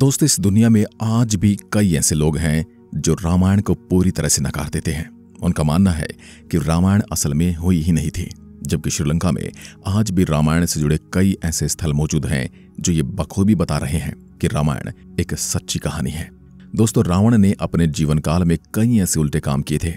दोस्तों इस दुनिया में आज भी कई ऐसे लोग हैं जो रामायण को पूरी तरह से नकार देते हैं उनका मानना है कि रामायण असल में हुई ही नहीं थी जबकि श्रीलंका में आज भी रामायण से जुड़े कई ऐसे स्थल मौजूद हैं जो ये बखूबी बता रहे हैं कि रामायण एक सच्ची कहानी है दोस्तों रावण ने अपने जीवन काल में कई ऐसे उल्टे काम किए थे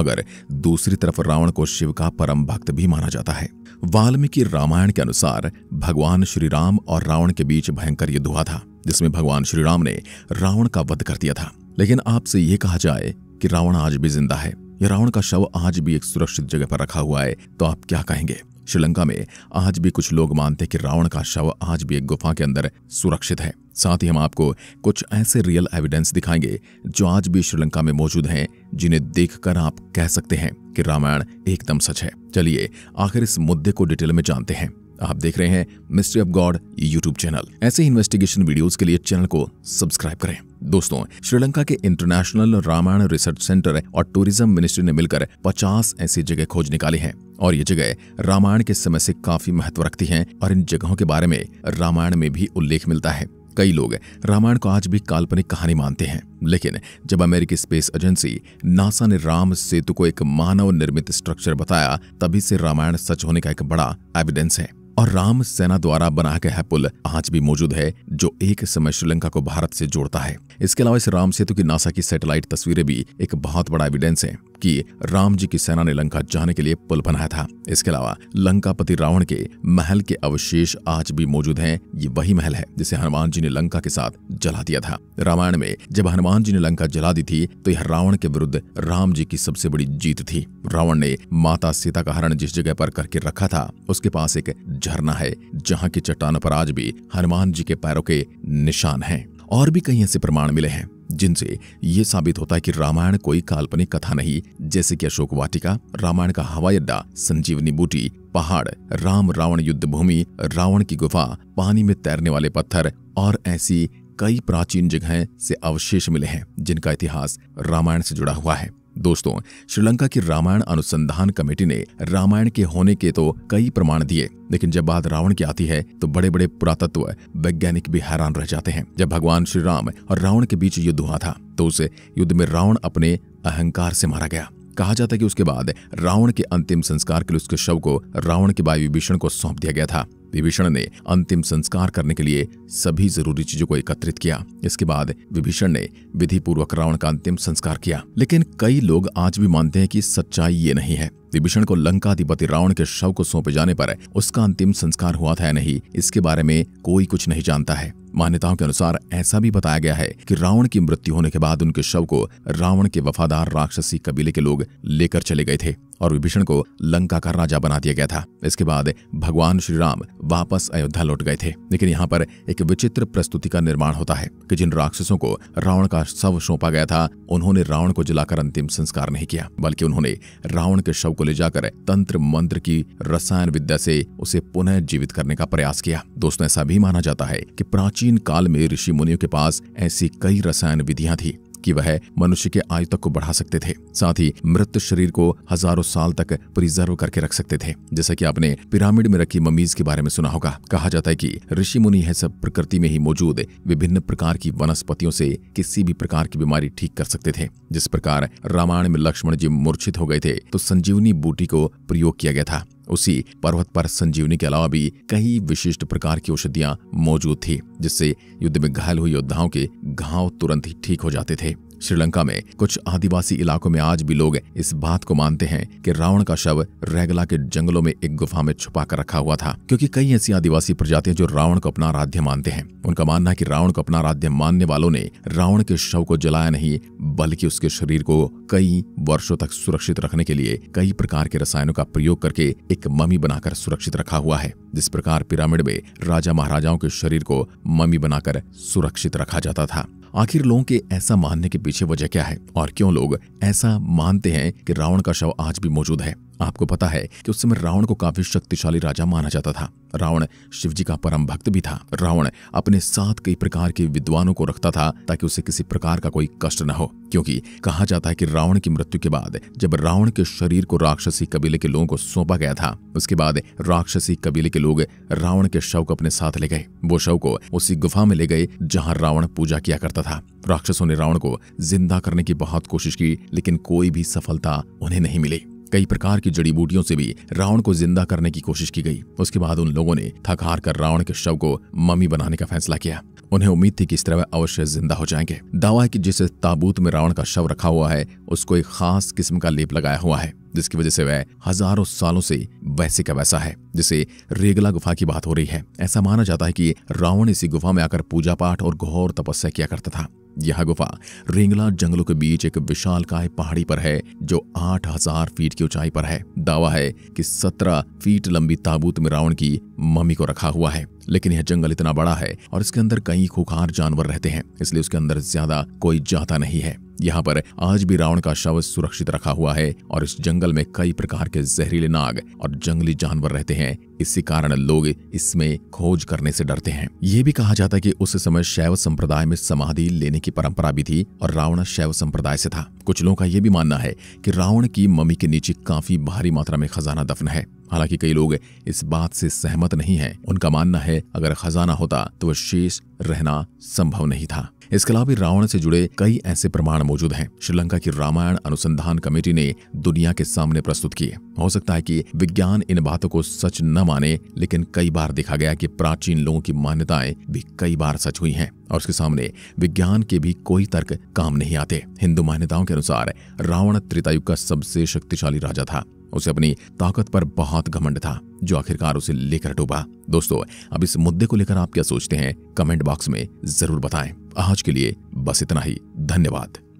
मगर दूसरी तरफ रावण को शिव का परम भक्त भी माना जाता है वाल्मीकि रामायण के अनुसार भगवान श्री राम और रावण के बीच भयंकर युद्ध हुआ था जिसमें भगवान श्री राम ने रावण का वध कर दिया था लेकिन आपसे ये कहा जाए कि रावण आज भी जिंदा है या रावण का शव आज भी एक सुरक्षित जगह पर रखा हुआ है तो आप क्या कहेंगे श्रीलंका में आज भी कुछ लोग मानते कि रावण का शव आज भी एक गुफा के अंदर सुरक्षित है साथ ही हम आपको कुछ ऐसे रियल एविडेंस दिखाएंगे जो आज भी श्रीलंका में मौजूद हैं जिन्हें देखकर आप कह सकते हैं कि रामायण एकदम सच है चलिए आखिर इस मुद्दे को डिटेल में जानते हैं आप देख रहे हैं mystery of God YouTube channel ऐसे इन्वेस्टिगेशन वीडियोस के लिए चैनल को सब्सक्राइब करें दोस्तों श्रीलंका के इंटरनेशनल रामायण रिसर्च सेंटर और टूरिज्म मिनिस्ट्री ने मिलकर 50 ऐसी जगह खोज निकाली हैं और ये जगह रामायण के समय से काफी महत्व रखती है और इन जगहों के बारे में रामायण में भी उल्लेख मिलता है कई लोग रामायण को आज भी काल्पनिक कहानी मानते हैं लेकिन जब अमेरिकी स्पेस एजेंसी नासा ने राम सेतु को एक मानव निर्मित स्ट्रक्चर बताया तभी से रामायण सच होने का एक बड़ा एविडेंस है और राम सेना द्वारा बनाया गया पुल आज भी मौजूद है जो एक समय श्रीलंका को भारत से जोड़ता है इसके अलावा इस राम सेतु की नासा की सैटेलाइट तस्वीरें भी एक बहुत बड़ा एविडेंस है कि राम जी की सेना ने लंका जाने के लिए पुल बनाया था इसके अलावा लंकापति रावण के महल के अवशेष आज भी मौजूद हैं ये वही महल है जिसे हनुमान जी ने लंका के साथ जला दिया था रामायण में जब हनुमान जी ने लंका जला दी थी तो यह रावण के विरुद्ध राम जी की सबसे बड़ी जीत थी रावण ने माता सीता का हरण जिस जगह पर करके रखा था उसके पास एक झरना है जहाँ की चट्टानों पर आज भी हनुमान जी के पैरों के निशान हैं और भी कई ऐसे प्रमाण मिले हैं जिनसे ये साबित होता है कि रामायण कोई काल्पनिक कथा नहीं जैसे कि अशोक वाटिका रामायण का हवाई अड्डा संजीवनी बूटी पहाड़ राम रावण युद्ध भूमि रावण की गुफा पानी में तैरने वाले पत्थर और ऐसी कई प्राचीन जगहें से अवशेष मिले हैं जिनका इतिहास रामायण से जुड़ा हुआ है दोस्तों श्रीलंका की रामायण अनुसंधान कमेटी ने रामायण के होने के तो कई प्रमाण दिए लेकिन जब बात रावण की आती है तो बड़े बड़े पुरातत्व वैज्ञानिक भी हैरान रह जाते हैं जब भगवान श्री राम और रावण के बीच युद्ध हुआ था तो उस युद्ध में रावण अपने अहंकार से मारा गया कहा जाता है कि उसके बाद रावण के अंतिम संस्कार के लिए उसके शव को रावण के वायु भीषण को सौंप दिया गया था विभीषण ने अंतिम संस्कार करने के लिए सभी जरूरी चीजों को एकत्रित किया इसके बाद विभीषण ने विधि पूर्वक रावण का अंतिम संस्कार किया लेकिन कई लोग आज भी मानते हैं कि सच्चाई ये नहीं है विभीषण को लंकाधिपति रावण के शव को सौंपे जाने पर उसका अंतिम संस्कार हुआ था या नहीं इसके बारे में कोई कुछ नहीं जानता है मान्यताओं के अनुसार ऐसा भी बताया गया है कि रावण की मृत्यु होने के बाद उनके शव को रावण के वफादार राक्षसी कबीले के लोग लेकर चले गए थे और विभीषण को लंका का राजा बना दिया गया था इसके बाद भगवान श्री राम वापस अयोध्या लौट गए थे लेकिन यहाँ पर एक विचित्र प्रस्तुति का निर्माण होता है कि जिन राक्षसों को रावण का शव सौंपा गया था उन्होंने रावण को जलाकर अंतिम संस्कार नहीं किया बल्कि उन्होंने रावण के शव को ले जाकर तंत्र मंत्र की रसायन विद्या से उसे पुनः जीवित करने का प्रयास किया दोस्तों ऐसा भी माना जाता है कि प्राचीन काल में ऋषि मुनियों के पास ऐसी कई रसायन विधियां थी कि वह मनुष्य के आयु तक को बढ़ा सकते थे साथ ही मृत शरीर को हजारों साल तक प्रिजर्व करके रख सकते थे जैसा कि आपने पिरामिड में रखी ममीज के बारे में सुना होगा कहा जाता है कि ऋषि मुनि है सब प्रकृति में ही मौजूद विभिन्न प्रकार की वनस्पतियों से किसी भी प्रकार की बीमारी ठीक कर सकते थे जिस प्रकार रामायण में लक्ष्मण जी मूर्छित हो गए थे तो संजीवनी बूटी को प्रयोग किया गया था उसी पर्वत पर संजीवनी के अलावा भी कई विशिष्ट प्रकार की औषधियां मौजूद थी जिससे युद्ध में घायल हुए योद्धाओं के घाव तुरंत ही ठीक हो जाते थे श्रीलंका में कुछ आदिवासी इलाकों में आज भी लोग इस बात को मानते हैं कि रावण का शव रेगला के जंगलों में एक गुफा में छुपा कर रखा हुआ था क्योंकि कई ऐसी आदिवासी प्रजातियां जो रावण को अपना आराध्य मानते हैं उनका मानना है कि रावण को अपना आराध्य मानने वालों ने रावण के शव को जलाया नहीं बल्कि उसके शरीर को कई वर्षों तक सुरक्षित रखने के लिए कई प्रकार के रसायनों का प्रयोग करके एक ममी बनाकर सुरक्षित रखा हुआ है जिस प्रकार पिरामिड में राजा महाराजाओं के शरीर को ममी बनाकर सुरक्षित रखा जाता था आखिर लोगों के ऐसा मानने के पीछे वजह क्या है और क्यों लोग ऐसा मानते हैं कि रावण का शव आज भी मौजूद है आपको पता है कि उस समय रावण को काफी शक्तिशाली राजा माना जाता था रावण शिवजी का परम भक्त भी था रावण अपने साथ कई प्रकार के विद्वानों को रखता था ताकि उसे किसी प्रकार का कोई कष्ट न हो क्योंकि कहा जाता है कि रावण की मृत्यु के बाद जब रावण के शरीर को राक्षसी कबीले के लोगों को सौंपा गया था उसके बाद राक्षसी कबीले के लोग रावण के शव को अपने साथ ले गए वो शव को उसी गुफा में ले गए जहाँ रावण पूजा किया करता था राक्षसों ने रावण को जिंदा करने की बहुत कोशिश की लेकिन कोई भी सफलता उन्हें नहीं मिली कई प्रकार की जड़ी बूटियों से भी रावण को जिंदा करने की कोशिश की गई उसके बाद उन लोगों ने थक हार कर रावण के शव को मम्मी बनाने का फैसला किया उन्हें उम्मीद थी कि इस तरह अवश्य जिंदा हो जाएंगे दावा है कि जिस ताबूत में रावण का शव रखा हुआ है उसको एक खास किस्म का लेप लगाया हुआ है जिसकी वजह से वह हजारों सालों से वैसे का वैसा है जिसे रेगला गुफा की बात हो रही है ऐसा माना जाता है कि रावण इसी गुफा में आकर पूजा पाठ और घोर तपस्या किया करता था यह गुफा रिंगला जंगलों के बीच एक विशाल काय पहाड़ी पर है जो 8000 फीट की ऊंचाई पर है दावा है कि 17 फीट लंबी ताबूत में रावण की मम्मी को रखा हुआ है लेकिन यह जंगल इतना बड़ा है और इसके अंदर कई खुखार जानवर रहते हैं इसलिए उसके अंदर ज्यादा कोई जाता नहीं है यहाँ पर आज भी रावण का शव सुरक्षित रखा हुआ है और इस जंगल में कई प्रकार के जहरीले नाग और जंगली जानवर रहते हैं इसी कारण लोग इसमें खोज करने से डरते हैं ये भी कहा जाता है कि उस समय शैव संप्रदाय में समाधि लेने की परंपरा भी थी और रावण शैव संप्रदाय से था कुछ लोगों का यह भी मानना है कि रावण की मम्मी के नीचे काफी भारी मात्रा में खजाना दफन है हालांकि कई लोग इस बात से सहमत नहीं हैं। उनका मानना है अगर खजाना होता तो वह शेष रहना संभव नहीं था इसके अलावा रावण से जुड़े कई ऐसे प्रमाण मौजूद हैं श्रीलंका की रामायण अनुसंधान कमेटी ने दुनिया के सामने प्रस्तुत किए हो सकता है कि विज्ञान इन बातों को सच न माने लेकिन कई बार देखा गया कि प्राचीन लोगों की मान्यताएं भी कई बार सच हुई हैं और उसके सामने विज्ञान के भी कोई तर्क काम नहीं आते हिंदू मान्यताओं के अनुसार रावण त्रितायु का सबसे शक्तिशाली राजा था उसे अपनी ताकत पर बहुत घमंड था जो आखिरकार उसे लेकर डूबा दोस्तों अब इस मुद्दे को लेकर आप क्या सोचते हैं कमेंट बॉक्स में जरूर बताएं आज के लिए बस इतना ही धन्यवाद